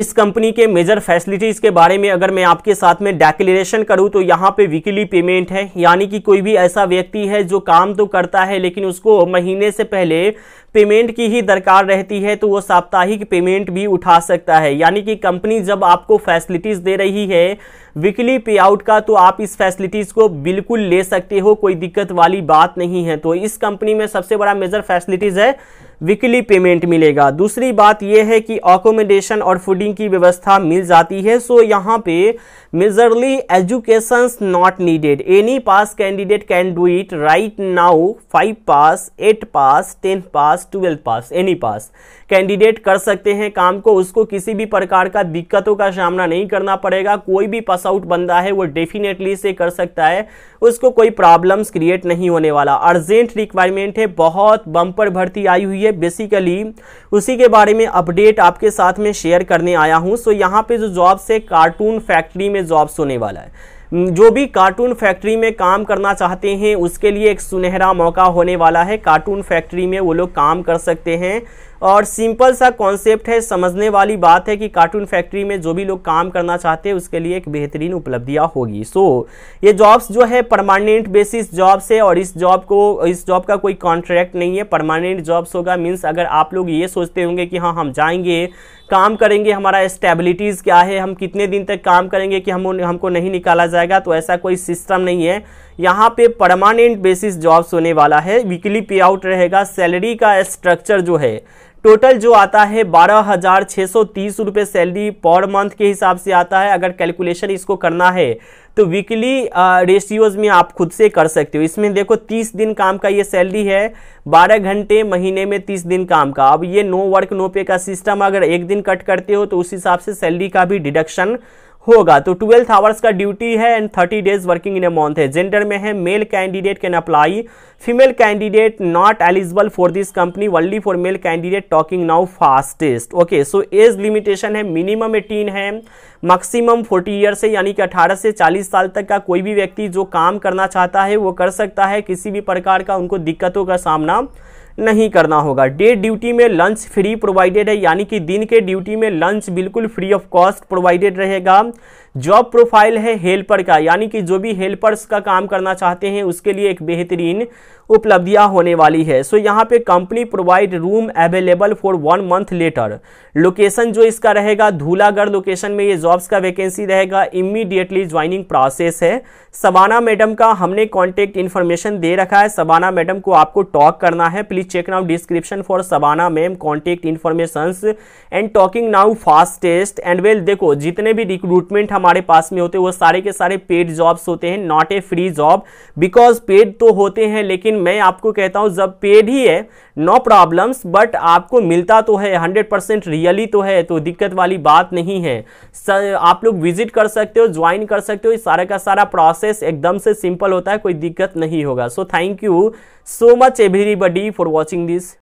इस कंपनी के major facilities के बारे में अगर मैं आपके साथ में डेक्लेरेशन करूं तो यहाँ पे वीकली पेमेंट है यानी कि कोई भी ऐसा व्यक्ति है जो काम तो करता है लेकिन उसको महीने से पहले पेमेंट की ही दरकार रहती है तो वो साप्ताहिक पेमेंट भी उठा सकता है यानी कि कंपनी जब आपको फैसिलिटीज़ दे रही है वीकली पे आउट का तो आप इस फैसिलिटीज़ को बिल्कुल ले सकते हो कोई दिक्कत वाली बात नहीं है तो इस कंपनी में सबसे बड़ा मेजर फैसिलिटीज़ है वीकली पेमेंट मिलेगा दूसरी बात यह है कि अकोमोडेशन और फूडिंग की व्यवस्था मिल जाती है सो यहाँ पे majorly education not needed any pass candidate can do it right now five pass eight pass tenth pass twelfth pass any pass candidate कर सकते हैं काम को उसको किसी भी प्रकार का दिक्कतों का सामना नहीं करना पड़ेगा कोई भी पास आउट बंदा है वो डेफिनेटली से कर सकता है उसको कोई प्रॉब्लम्स क्रिएट नहीं होने वाला अर्जेंट रिक्वायरमेंट है बहुत बम्पर भर्ती आई हुई है बेसिकली उसी के बारे में अपडेट आपके साथ में शेयर करने आया हूँ सो यहाँ पे जो जॉब्स है कार्टून फैक्ट्री में जॉब्स होने वाला है hmm, जो भी कार्टून फैक्ट्री में काम करना चाहते हैं उसके लिए एक सुनहरा मौका होने वाला है कार्टून फैक्ट्री में वो लोग काम कर सकते हैं और सिंपल सा कॉन्सेप्ट है समझने वाली बात है कि कार्टून फैक्ट्री में जो भी लोग काम करना चाहते हैं उसके लिए एक बेहतरीन उपलब्धियाँ होगी सो so, ये जॉब्स जो है परमानेंट बेसिस जॉब्स है और इस जॉब को इस जॉब का कोई कॉन्ट्रैक्ट नहीं है परमानेंट जॉब्स होगा मीन्स अगर आप लोग ये सोचते होंगे कि हाँ हम जाएंगे काम करेंगे हमारा स्टेबिलिटीज़ क्या है हम कितने दिन तक काम करेंगे कि हम हमको नहीं निकाला जाएगा तो ऐसा कोई सिस्टम नहीं है यहाँ पे परमानेंट बेसिस जॉब्स होने वाला है वीकली पे आउट रहेगा सैलरी का स्ट्रक्चर जो है टोटल जो आता है बारह हजार छः सौ तीस रुपये सैलरी पर मंथ के हिसाब से आता है अगर कैलकुलेशन इसको करना है तो वीकली रेशियोज में आप खुद से कर सकते हो इसमें देखो तीस दिन काम का ये सैलरी है बारह घंटे महीने में तीस दिन काम का अब ये नो वर्क नो पे का सिस्टम अगर एक दिन कट करते हो तो उस हिसाब से सैलरी का भी डिडक्शन होगा तो ट्वेल्थ आवर्स का ड्यूटी है and thirty days working in a month है जेंडर में है male candidate can apply female candidate not eligible for this company only for male candidate talking now fastest okay so age limitation है minimum eighteen है maximum forty years है यानी कि अठारह से चालीस साल तक का कोई भी व्यक्ति जो काम करना चाहता है वो कर सकता है किसी भी प्रकार का उनको दिक्कतों का सामना नहीं करना होगा डे ड्यूटी में लंच फ्री प्रोवाइडेड है यानी कि दिन के ड्यूटी में लंच बिल्कुल फ्री ऑफ कॉस्ट प्रोवाइडेड रहेगा जॉब प्रोफाइल है हेल्पर का यानी कि जो भी हेल्पर्स का काम करना चाहते हैं उसके लिए एक बेहतरीन उपलब्धियां होने वाली है सो so, यहाँ पे company provide room available for one month later location जो इसका रहेगा धूलागढ़ लोकेशन में ये जॉब्स का वैकेंसी रहेगा इमीडिएटली ज्वाइनिंग प्रोसेस है सबाना मैडम का हमने कॉन्टेक्ट इन्फॉर्मेशन दे रखा है सबाना मैडम को आपको टॉक करना है please check now description for Sabana ma'am contact information and talking now fastest and well देखो जितने भी रिक्रूटमेंट हम हमारे पास में होते हैं वो सारे के सारे पेड जॉब्स होते हैं not a free job because paid तो होते हैं लेकिन मैं आपको कहता हूँ जब पेड ही है नो प्रॉब्लम्स बट आपको मिलता तो है हंड्रेड परसेंट रियली तो है तो दिक्कत वाली बात नहीं है आप लोग विजिट कर सकते हो ज्वाइन कर सकते हो सारा का सारा प्रोसेस एकदम से सिंपल होता है कोई दिक्कत नहीं होगा so thank you so much everybody for watching this